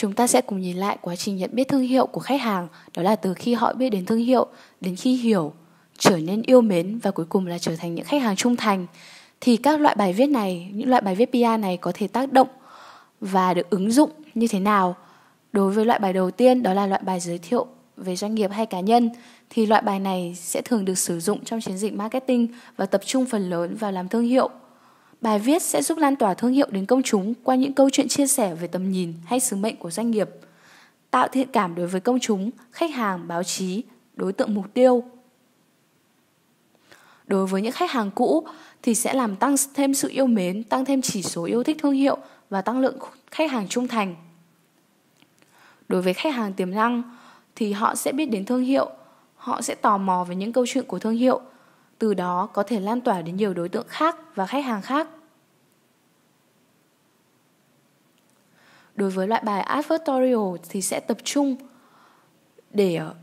Chúng ta sẽ cùng nhìn lại quá trình nhận biết thương hiệu của khách hàng, đó là từ khi họ biết đến thương hiệu, đến khi hiểu, trở nên yêu mến và cuối cùng là trở thành những khách hàng trung thành. Thì các loại bài viết này, những loại bài viết PR này có thể tác động và được ứng dụng như thế nào? Đối với loại bài đầu tiên đó là loại bài giới thiệu về doanh nghiệp hay cá nhân thì loại bài này sẽ thường được sử dụng trong chiến dịch marketing và tập trung phần lớn vào làm thương hiệu Bài viết sẽ giúp lan tỏa thương hiệu đến công chúng qua những câu chuyện chia sẻ về tầm nhìn hay sứ mệnh của doanh nghiệp, tạo thiện cảm đối với công chúng, khách hàng, báo chí, đối tượng mục tiêu. Đối với những khách hàng cũ thì sẽ làm tăng thêm sự yêu mến, tăng thêm chỉ số yêu thích thương hiệu và tăng lượng khách hàng trung thành. Đối với khách hàng tiềm năng thì họ sẽ biết đến thương hiệu, họ sẽ tò mò về những câu chuyện của thương hiệu, từ đó có thể lan tỏa đến nhiều đối tượng khác và khách hàng khác. đối với loại bài advertorial thì sẽ tập trung để ờ,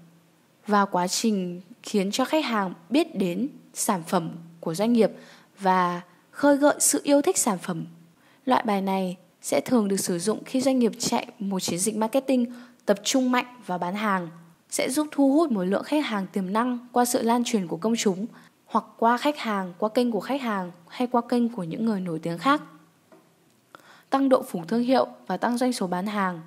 vào quá trình khiến cho khách hàng biết đến sản phẩm của doanh nghiệp và khơi gợi sự yêu thích sản phẩm. Loại bài này sẽ thường được sử dụng khi doanh nghiệp chạy một chiến dịch marketing tập trung mạnh vào bán hàng, sẽ giúp thu hút một lượng khách hàng tiềm năng qua sự lan truyền của công chúng hoặc qua khách hàng, qua kênh của khách hàng hay qua kênh của những người nổi tiếng khác tăng độ phủ thương hiệu và tăng doanh số bán hàng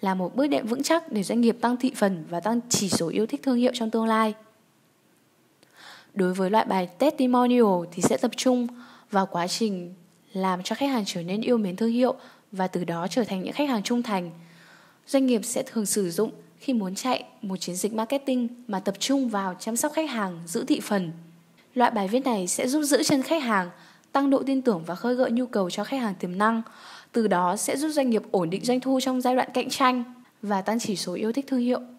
là một bước đệm vững chắc để doanh nghiệp tăng thị phần và tăng chỉ số yêu thích thương hiệu trong tương lai. Đối với loại bài testimonial thì sẽ tập trung vào quá trình làm cho khách hàng trở nên yêu mến thương hiệu và từ đó trở thành những khách hàng trung thành. Doanh nghiệp sẽ thường sử dụng khi muốn chạy một chiến dịch marketing mà tập trung vào chăm sóc khách hàng, giữ thị phần. Loại bài viết này sẽ giúp giữ chân khách hàng tăng độ tin tưởng và khơi gợi nhu cầu cho khách hàng tiềm năng. Từ đó sẽ giúp doanh nghiệp ổn định doanh thu trong giai đoạn cạnh tranh và tăng chỉ số yêu thích thương hiệu.